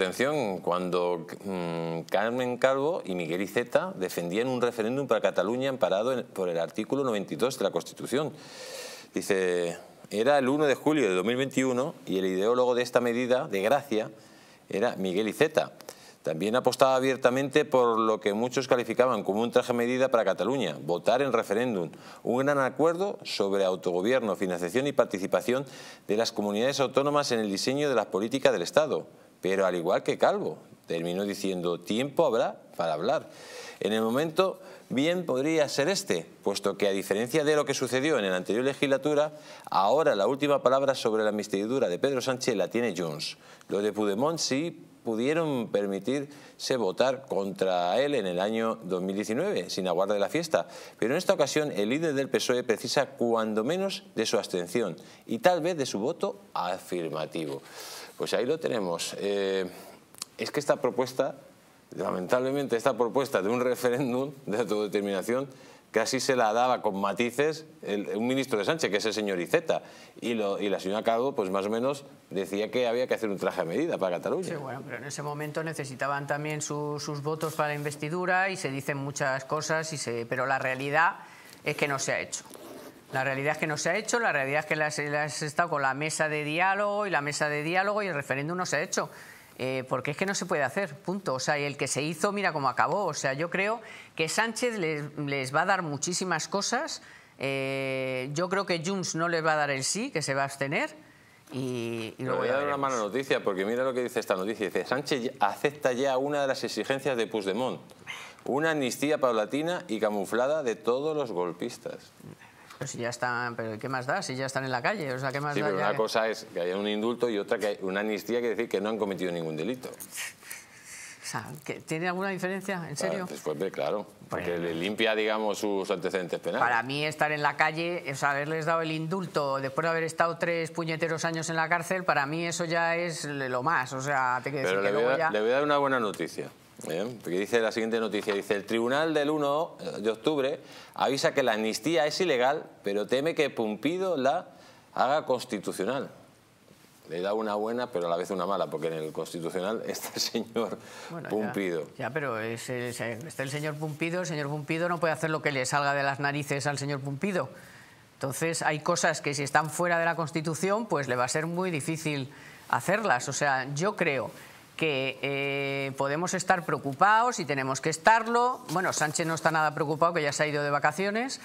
Atención, cuando mm, Carmen Calvo y Miguel Iceta defendían un referéndum para Cataluña amparado por el artículo 92 de la Constitución. Dice, era el 1 de julio de 2021 y el ideólogo de esta medida, de gracia, era Miguel Iceta. También apostaba abiertamente por lo que muchos calificaban como un traje medida para Cataluña, votar en referéndum, un gran acuerdo sobre autogobierno, financiación y participación de las comunidades autónomas en el diseño de las políticas del Estado. Pero al igual que Calvo, terminó diciendo, tiempo habrá para hablar. En el momento bien podría ser este, puesto que a diferencia de lo que sucedió en la anterior legislatura, ahora la última palabra sobre la investidura de Pedro Sánchez la tiene Jones. Lo de Pudemont sí pudieron permitirse votar contra él en el año 2019, sin aguarde la fiesta. Pero en esta ocasión el líder del PSOE precisa cuando menos de su abstención y tal vez de su voto afirmativo. Pues ahí lo tenemos. Eh, es que esta propuesta, lamentablemente esta propuesta de un referéndum de autodeterminación, Casi se la daba con matices el, un ministro de Sánchez, que es el señor Iceta. Y, y la señora Calvo, pues más o menos, decía que había que hacer un traje a medida para Cataluña. Sí, bueno, pero en ese momento necesitaban también sus votos para la investidura y se dicen muchas cosas, y se, pero la realidad es que no se ha hecho. La realidad es que no se ha hecho, la realidad es que las, estado con la mesa de diálogo y la mesa de diálogo y el referéndum no se ha hecho. Eh, porque es que no se puede hacer, punto. O sea, y el que se hizo, mira cómo acabó. O sea, yo creo que Sánchez les, va a dar muchísimas cosas. Eh, yo creo que Junts no les va a dar el sí, que se va a abstener. Y, y voy a dar una mala noticia, porque mira lo que dice esta noticia. Dice, Sánchez acepta ya una de las exigencias de Puigdemont. Una amnistía paulatina y camuflada de todos los golpistas. Pero pues si ya están, pero ¿qué más da? Si ya están en la calle, o sea, ¿qué más sí, Pero una cosa es que haya un indulto y otra que haya una amnistía que decir que no han cometido ningún delito. O sea, ¿tiene alguna diferencia? ¿En serio? Después ah, pues, de, claro, porque le limpia, digamos, sus antecedentes penales. Para mí estar en la calle, o sea, haberles dado el indulto después de haber estado tres puñeteros años en la cárcel, para mí eso ya es lo más, o sea, te que decir que le voy a dar una buena noticia porque dice la siguiente noticia, dice el tribunal del 1 de octubre avisa que la amnistía es ilegal, pero teme que Pumpido la haga constitucional. Le da una buena, pero a la vez una mala, porque en el constitucional está el señor Pumpido. Ya, pero está el señor Pumpido, el señor Pumpido no puede hacer lo que le salga de las narices al señor Pumpido. Entonces hay cosas que si están fuera de la Constitución, pues le va a ser muy difícil hacerlas. O sea, yo creo que eh, podemos estar preocupados y tenemos que estarlo. Bueno, Sánchez no está nada preocupado, que ya se ha ido de vacaciones.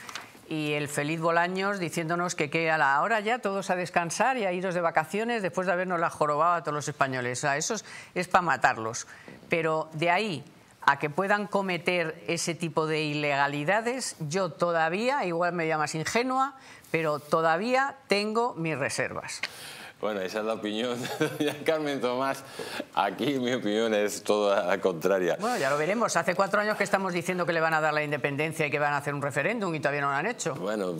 Y el feliz Bolaños diciéndonos que, queda a la hora ya todos a descansar y a iros de vacaciones después de habernos la jorobado a todos los españoles. a esos eso es, es para matarlos. Pero de ahí a que puedan cometer ese tipo de ilegalidades, yo todavía, igual me llamas ingenua, pero todavía tengo mis reservas. Bueno, esa es la opinión de Carmen Tomás. Aquí mi opinión es toda la contraria. Bueno, ya lo veremos. Hace cuatro años que estamos diciendo que le van a dar la independencia y que van a hacer un referéndum y todavía no lo han hecho. Bueno,